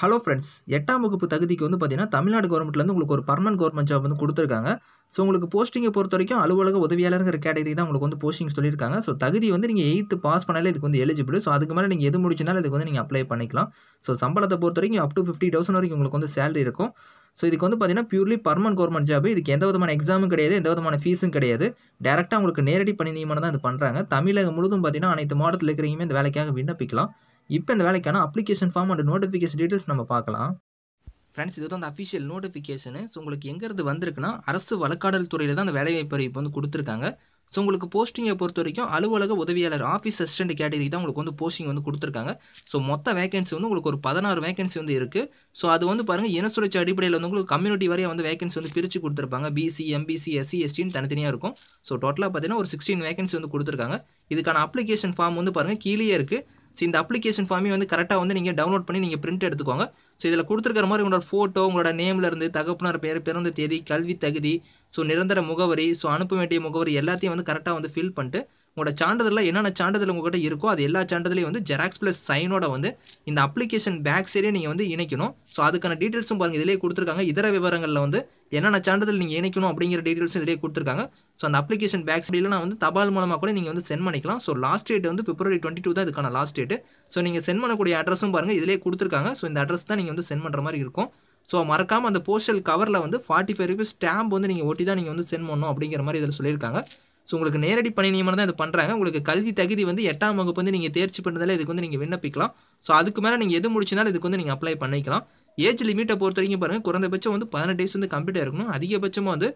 hello friends எட்டாம் வகுப்பு தகுதிக்கு வந்து பார்த்தீங்கன்னா தமிழ்நாடு கவர்மெண்ட்லேருந்து உங்களுக்கு ஒரு பர்மனன்ட் கவர்மெண்ட் ஜாப் வந்து கொடுத்துருக்காங்க ஸோ உங்களுக்கு போஸ்டிங்கை பொறுத்த வரைக்கும் அலுவலக உதவியாளருங்கிற கேட்டகரி தான் உங்களுக்கு வந்து போஸ்டிங் சொல்லியிருக்காங்க ஸோ தகுதி வந்து நீங்கள் எயித்து பாஸ் பண்ணாலே இதுக்கு வந்து எலிஜிபிள் ஸோ அதுக்கு மேலே நீங்கள் எது முடிச்சுனாலும் இதுக்கு வந்து நீங்கள் அப்ளை பண்ணிக்கலாம் ஸோ சம்பளத்தை பொறுத்த வரைக்கும் அப் டு ஃபிஃப்டி தௌசண்ட் வரைக்கும் உங்களுக்கு வந்து சேலரி இருக்கும் ஸோ இதுக்கு வந்து பார்த்தீங்கன்னா பியூர்லி பர்மனன்ட் கவர்மெண்ட் ஜாப் இதுக்கு எந்த விதமான எக்ஸாமும் கிடையாது எந்த விதமான ஃபீஸும் கிடையாது டேரெக்டாக உங்களுக்கு நேரடி பணி நியமனம் தான் இது பண்ணுறாங்க தமிழகம் முழுதும் பார்த்தீங்கன்னா அனைத்து மாவட்டத்தில் இருக்கிறீங்க இந்த வேலைக்காக விண்ணப்பிக்கலாம் இப்போ இந்த வேலைக்கான application form and notification details நம்ம பார்க்கலாம் ஃப்ரெண்ட்ஸ் இது வந்து அந்த அஃபிஷியல் நோட்டிஃபிகேஷனு ஸோ உங்களுக்கு எங்கேருந்து வந்திருக்குன்னா அரசு வழக்காடல் துறையில் தான் அந்த வேலைவாய்ப்பு இப்போ வந்து கொடுத்துருக்காங்க ஸோ உங்களுக்கு போஸ்டிங்கை பொறுத்த வரைக்கும் அலுவலக உதவியாளர் ஆஃபீஸ் அசிஸ்டன்ட் கேட்டகரி தான் உங்களுக்கு வந்து போஸ்டிங் வந்து கொடுத்துருக்காங்க ஸோ மொத்த வேகன்சி வந்து உங்களுக்கு ஒரு பதினாறு வேகன்சி வந்து இருக்குது ஸோ அது வந்து பாருங்கள் இன சுழற்சி அடிப்படையில் வந்து உங்களுக்கு கம்யூனிட்டி வரைய வந்து வேகன்சி வந்து பிரித்து கொடுத்துருப்பாங்க பிசி எம்பிசி எஸ்சி எஸ்டின்னு e, தனித்தனியாக இருக்கும் ஸோ டோட்டலாக பார்த்தீங்கன்னா ஒரு சிக்ஸ்டீன் வேகன்சி வந்து கொடுத்துருக்காங்க இதுக்கான அப்ளிகேஷன் ஃபார்ம் வந்து பாருங்கள் கீழே இருக்குது ஸோ இந்த அப்ளிகேஷன் ஃபார்மே வந்து கரெக்டாக வந்து நீங்கள் டவுன்லோட் பண்ணி நீங்கள் பிரிண்ட் எடுத்துக்கோங்க ஸோ இதில் கொடுத்துருக்கிற மாதிரி உங்களோட ஃபோட்டோ உங்களோட நேம்லேருந்து தகப்பனார் பேர் பிறந்த தேதி கல்வி தகுதி ஸோ நிரந்தர முகவரி ஸோ அனுப்ப வேண்டிய முகவரி எல்லாத்தையும் வந்து கரெக்டாக வந்து ஃபில் பண்ணிட்டு உங்களோட சான்றிதழில் என்னென்ன சான்றிதழ் உங்கள்கிட்ட இருக்கோ அது எல்லா சான்றிதழையும் வந்து ஜெராக்ஸ் ப்ளஸ் சைனோட வந்து இந்த அப்ளிகேஷன் பேக் சைடே நீங்கள் வந்து இணைக்கணும் ஸோ அதுக்கான டீட்டெயில்ஸும் பாருங்கள் இதிலே கொடுத்துருக்காங்க இதர விவரங்களில் வந்து என்னென்ன சான்றிதழ் நீங்கள் இணைக்கணும் அப்படிங்கிற டீட்டெயில்ஸும் இதிலே கொடுத்துருக்காங்க ஸோ அந்த அப்ளிகேஷன் பேக் சைடில் நான் வந்து தபால் மூலமாக கூட நீங்கள் வந்து சென்ட் பண்ணிக்கலாம் ஸோ லாஸ்ட் டேட் வந்து பிப்ரவரி டுவெண்ட்டி டூ தான் இதுக்கான லாஸ்ட் டேட் ஸோ நீங்கள் சென்ட் பண்ணக்கூடிய அட்ரஸும் பாருங்கள் இதிலே கொடுத்துருக்காங்க ஸோ இந்த அட்ரஸ் தான் நீங்கள் வந்து சென்ட் பண்ணுற மாதிரி இருக்கும் ஸோ மறக்காமல் அந்த போஸ்டல் கவரில் வந்து ஃபார்ட்டி ஃபைவ் ருபீஸ் ஸ்டாம்ப் வந்து நீங்கள் ஒட்டி தான் நீங்கள் வந்து சென்ட் பண்ணணும் அப்படிங்கிற மாதிரி இதில் சொல்லியிருக்காங்க ஸோ உங்களுக்கு நேரடி பணி நியமனம் தான் இது பண்ணுறாங்க உங்களுக்கு கல்வி தகுதி வந்து எட்டாம் வகுப்பு வந்து நீங்கள் தேர்ச்சி பண்ணுறதால இதுக்கு வந்து நீங்கள் விண்ணப்பிக்கலாம் ஸோ அதுக்கு மேலே நீங்கள் எது முடிச்சினாலும் இதுக்கு வந்து நீங்கள் அப்ளை பண்ணிக்கலாம் ஏஜ் லிமிட்டை பொறுத்த வரைக்கும் பாருங்கள் குறைந்தபட்சம் வந்து பதினெட்டு வயசு வந்து கம்ப்ளீட்டாக இருக்கணும் அதிகபட்சமாக வந்து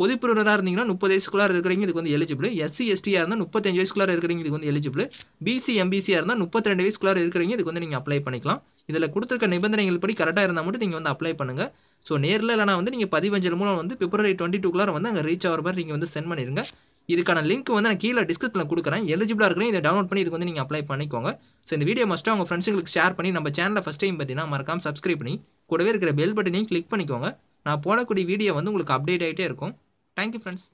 பொதுப்பிரிவராக இருந்தீங்கன்னா முப்பது வயசுக்குள்ளார இருக்கிறவங்க இதுக்கு வந்து எலிஜிபிள் எஸ்சி எஸ்டியாக இருந்தால் முப்பத்தஞ்சு வயசுக்குள்ளார இருக்கிறவங்க இதுக்கு வந்து எலிஜிபிள் பிசி எம்பிசியாக இருந்தால் முப்பத்தி ரெண்டு வயசுக்குள்ளார இருக்கிறவங்க இதுக்கு வந்து நீங்கள் அப்ளை பண்ணிக்கலாம் இதில் கொடுத்துருக்க நிபந்தனைகள் படி கரெக்டாக இருந்தால் மட்டும் நீங்கள் வந்து அப்ளை பண்ணுங்கள் ஸோ நேரில் இல்லைனா வந்து நீங்கள் பதிவஞ்சல் மூலம் வந்து பிப்ரவரி டுவெண்ட்டி டூக்குள்ளார வந்து அங்கே ரீச் ஆகிற மாதிரி நீங்கள் வந்து சென்ட் பண்ணிடுங்க இதுக்கான லிங்க் வந்து நான் கீழே டிஸ்கிரிப்ஷனில் கொடுக்குறேன் எலிஜிபிளாக இருக்கிறேன் இதை டவுன்லோட் பண்ணி இதுக்கு வந்து நீங்கள் அப்ளை பண்ணிக்கோங்க ஸோ இந்த வீடியோ மஸ்ட்டாக உங்கள் ஃப்ரெண்ட்ஸுங்களுக்கு ஷேர் பண்ணி நம்ம சேனலில் ஃபஸ்ட் டைம் பார்த்தீங்கன்னா மறக்காம சப்ஸ்கிரைப் பண்ணி கூடவே இருக்கிற பெல் பட்டனையும் கிளிக் பண்ணிக்கோங்க நான் போடக்கூடிய வீடியோ வந்து உங்களுக்கு அப்டேட் ஆகிட்டே இருக்கும் தேங்க்யூ ஃப்ரெண்ட்ஸ்